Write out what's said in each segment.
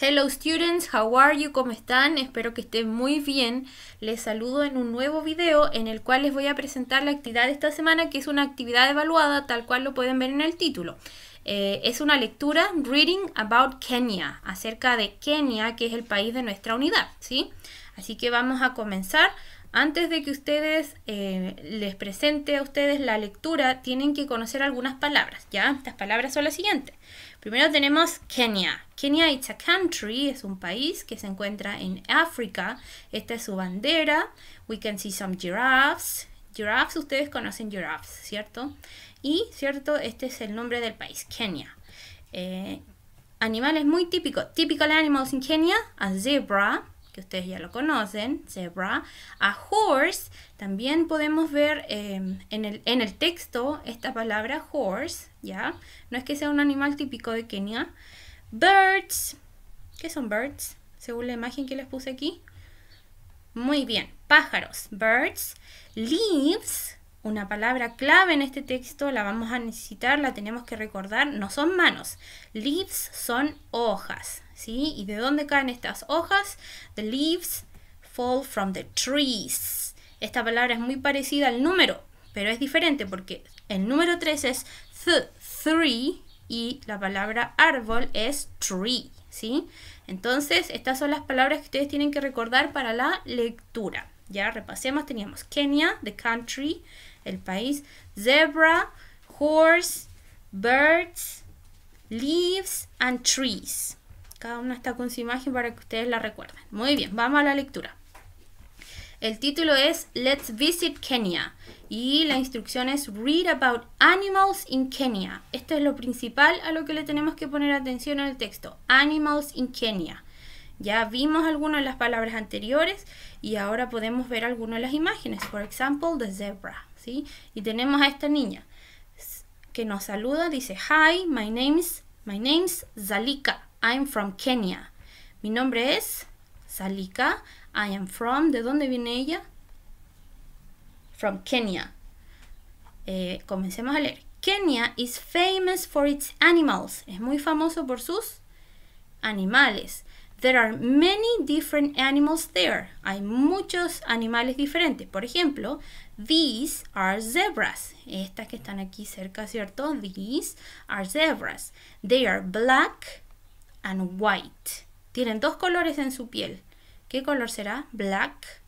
Hello students, how are you? ¿Cómo están? Espero que estén muy bien. Les saludo en un nuevo video en el cual les voy a presentar la actividad de esta semana que es una actividad evaluada tal cual lo pueden ver en el título. Eh, es una lectura Reading About Kenya, acerca de Kenia que es el país de nuestra unidad, ¿sí? Así que vamos a comenzar antes de que ustedes eh, les presente a ustedes la lectura, tienen que conocer algunas palabras, ¿ya? Estas palabras son las siguientes. Primero tenemos Kenia. Kenia is a country, es un país que se encuentra en África. Esta es su bandera. We can see some giraffes. Giraffes, ustedes conocen giraffes, ¿cierto? Y, ¿cierto? Este es el nombre del país, Kenia. Eh, animales muy típicos. Typical animals in Kenya, a zebra, ustedes ya lo conocen, zebra. A horse, también podemos ver em, en, el, en, el, texto esta palabra horse, ¿ya? No es que sea un animal típico de Kenia. Birds, ¿qué son birds? Según la imagen que les puse aquí. Muy bien, pájaros, birds. Leaves, una palabra clave en este texto, la vamos a necesitar, la tenemos que recordar, no son manos. Leaves son hojas, ¿sí? ¿Y de dónde caen estas hojas? The leaves fall from the trees. Esta palabra es muy parecida al número, pero es diferente porque el número 3 es th, three, y la palabra árbol es tree, ¿sí? Entonces, estas son las palabras que ustedes tienen que recordar para la lectura. Ya repasemos, teníamos Kenia, the country, el país, zebra, horse, birds, leaves and trees. Cada una está con su imagen para que ustedes la recuerden. Muy bien, vamos a la lectura. El título es Let's Visit Kenya y la instrucción es Read about animals in Kenya. Esto es lo principal a lo que le tenemos que poner atención en el texto. Animals in Kenya. Ya vimos algunas de las palabras anteriores y ahora podemos ver algunas de las imágenes. Por ejemplo, the zebra. ¿sí? Y tenemos a esta niña que nos saluda, dice, Hi, my name's, my name's Zalika. I'm from Kenya. Mi nombre es Salika. I am from. ¿De dónde viene ella? From Kenya. Eh, comencemos a leer. Kenya is famous for its animals. Es muy famoso por sus animales. There are many different animals there. Hay muchos animales diferentes. Por ejemplo, these are zebras. Estas que están aquí cerca, ¿cierto? These are zebras. They are black and white. Tienen dos colores en su piel. ¿Qué color será? Black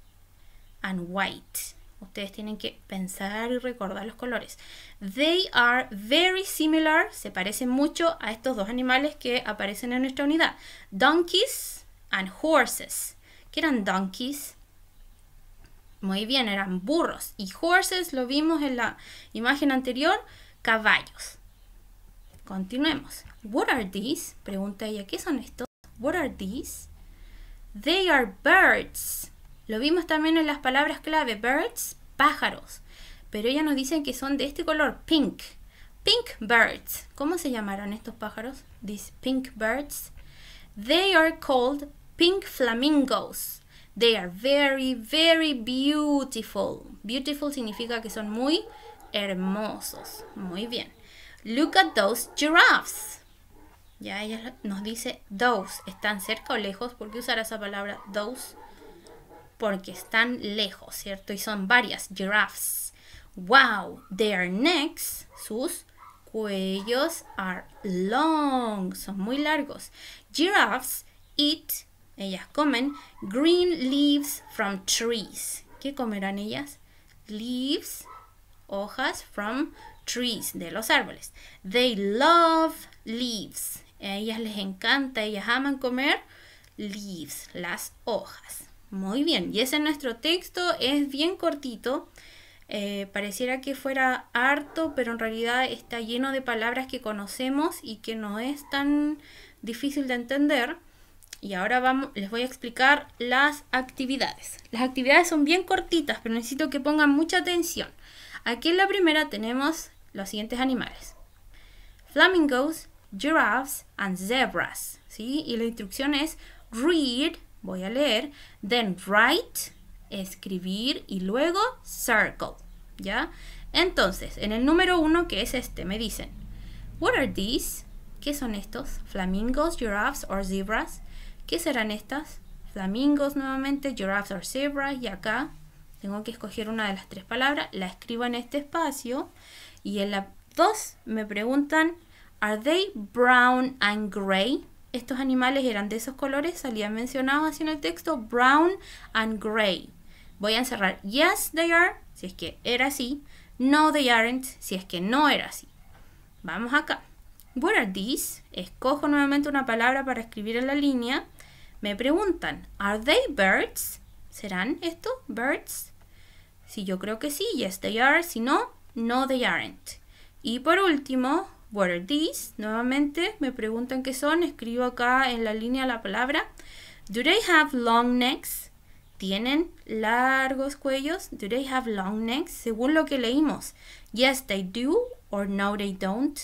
and white. Ustedes tienen que pensar y recordar los colores. They are very similar, se parecen mucho a estos dos animales que aparecen en nuestra unidad. Donkeys and horses. ¿Qué eran donkeys? Muy bien, eran burros. Y horses lo vimos en la imagen anterior, caballos. Continuemos. What are these? Pregunta ella, ¿qué son estos? What are these? They are birds. Lo vimos también en las palabras clave, birds, pájaros. Pero ella nos dice que son de este color, pink. Pink birds. ¿Cómo se llamarán estos pájaros? These pink birds. They are called pink flamingos. They are very, very beautiful. Beautiful significa que son muy hermosos. Muy bien. Look at those giraffes. Ya ella nos dice those, ¿están cerca o lejos? ¿Por qué usar esa palabra those? Porque están lejos, ¿cierto? Y son varias giraffes. Wow, their necks, sus cuellos are long, son muy largos. Giraffes eat, ellas comen green leaves from trees. ¿Qué comerán ellas? Leaves, hojas from trees, de los árboles. They love leaves. A ellas les encanta, ellas aman comer leaves, las hojas. Muy bien, y ese es nuestro texto, es bien cortito. Eh, pareciera que fuera harto, pero en realidad está lleno de palabras que conocemos y que no es tan difícil de entender. Y ahora vamos, les voy a explicar las actividades. Las actividades son bien cortitas, pero necesito que pongan mucha atención. Aquí en la primera tenemos los siguientes animales. Flamingos, giraffes and zebras, ¿sí? Y la instrucción es read, voy a leer, then write, escribir y luego circle, ¿ya? Entonces, en el número uno, que es este, me dicen, what are these? ¿Qué son estos? Flamingos, giraffes or zebras? ¿Qué serán estas? Flamingos nuevamente, giraffes or zebras y acá tengo que escoger una de las tres palabras, la escribo en este espacio y en la dos me preguntan Are they brown and gray? Estos animales eran de esos colores, salían mencionados así en el texto, brown and gray. Voy a encerrar yes, they are, si es que era así. No, they aren't, si es que no era así. Vamos acá. What are these? Escojo nuevamente una palabra para escribir en la línea. Me preguntan, ¿are they birds? ¿Serán estos? birds? Si yo creo que sí, yes, they are. Si no, no, they aren't. Y por último, What are these? Nuevamente me preguntan qué son. Escribo acá en la línea la palabra. Do they have long necks? ¿Tienen largos cuellos? Do they have long necks? Según lo que leímos. Yes, they do or no, they don't.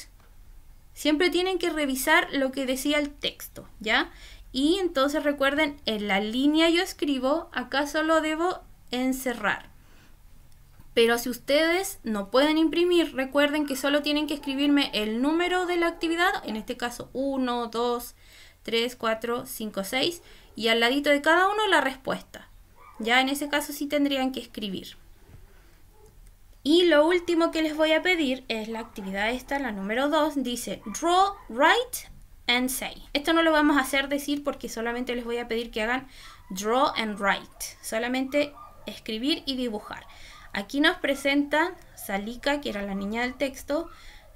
Siempre tienen que revisar lo que decía el texto, ¿ya? Y entonces recuerden, en la línea yo escribo, acá solo debo encerrar. Pero si ustedes no pueden imprimir, recuerden que solo tienen que escribirme el número de la actividad, en este caso 1, 2, 3, 4, 5, 6, y al ladito de cada uno la respuesta. Ya en ese caso sí tendrían que escribir. Y lo último que les voy a pedir es la actividad esta, la número 2, dice draw, write and say. Esto no lo vamos a hacer decir porque solamente les voy a pedir que hagan draw and write, solamente escribir y dibujar. Aquí nos presenta Salika, que era la niña del texto,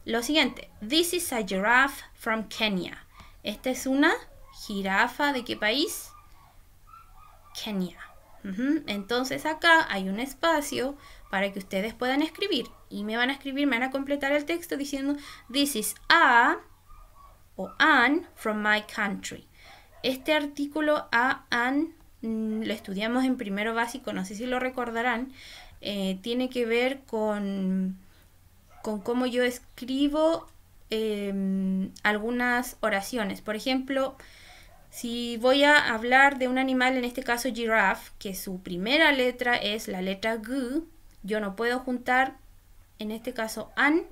lo siguiente. This is a giraffe from Kenya. Esta es una jirafa de qué país? Kenya. Entonces acá hay un espacio para que ustedes puedan escribir. Y me van a escribir, me van a completar el texto diciendo This is a o an from my country. Este artículo a an Mm, lo estudiamos en primero básico, no sé si lo recordarán, eh, tiene que ver con, con cómo yo escribo em, algunas oraciones. Por ejemplo, si voy a hablar de un animal, en este caso giraffe, que su primera letra es la letra G, yo no puedo juntar, en este caso, an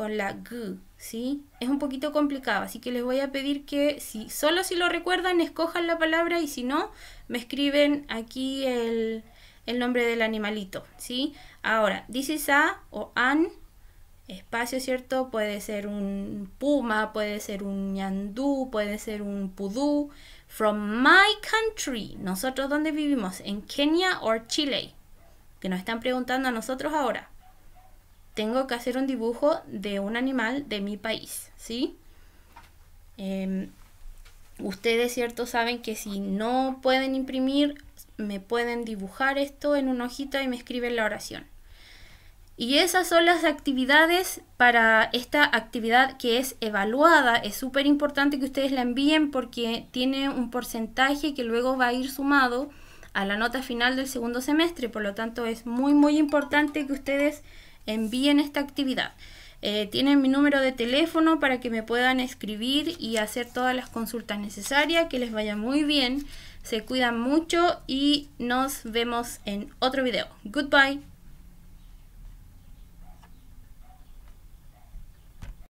con la G, ¿sí? Es un poquito complicado, así que les voy a pedir que, si solo si lo recuerdan, escojan la palabra y si no, me escriben aquí el, nombre del animalito, ¿sí? Ahora, this is a o an, espacio, ¿cierto? Puede ser un puma, puede ser un ñandú, puede ser un pudú. From my country, nosotros dónde vivimos, en Kenia o Chile, que nos están preguntando a nosotros ahora tengo que hacer un dibujo de un animal de mi país, ¿sí? Em, ustedes, ¿cierto? Saben que si no pueden imprimir, me pueden dibujar esto en una hojita y me escriben la oración. Y esas son las actividades para esta actividad que es evaluada. Es súper importante que ustedes la envíen porque tiene un porcentaje que luego va a ir sumado a la nota final del segundo semestre. Por lo tanto, es muy, muy importante que ustedes envíen esta actividad. Eh, tienen mi número de teléfono para que me puedan escribir y hacer todas las consultas necesarias. Que les vaya muy bien. Se cuidan mucho y nos vemos en otro video. Goodbye.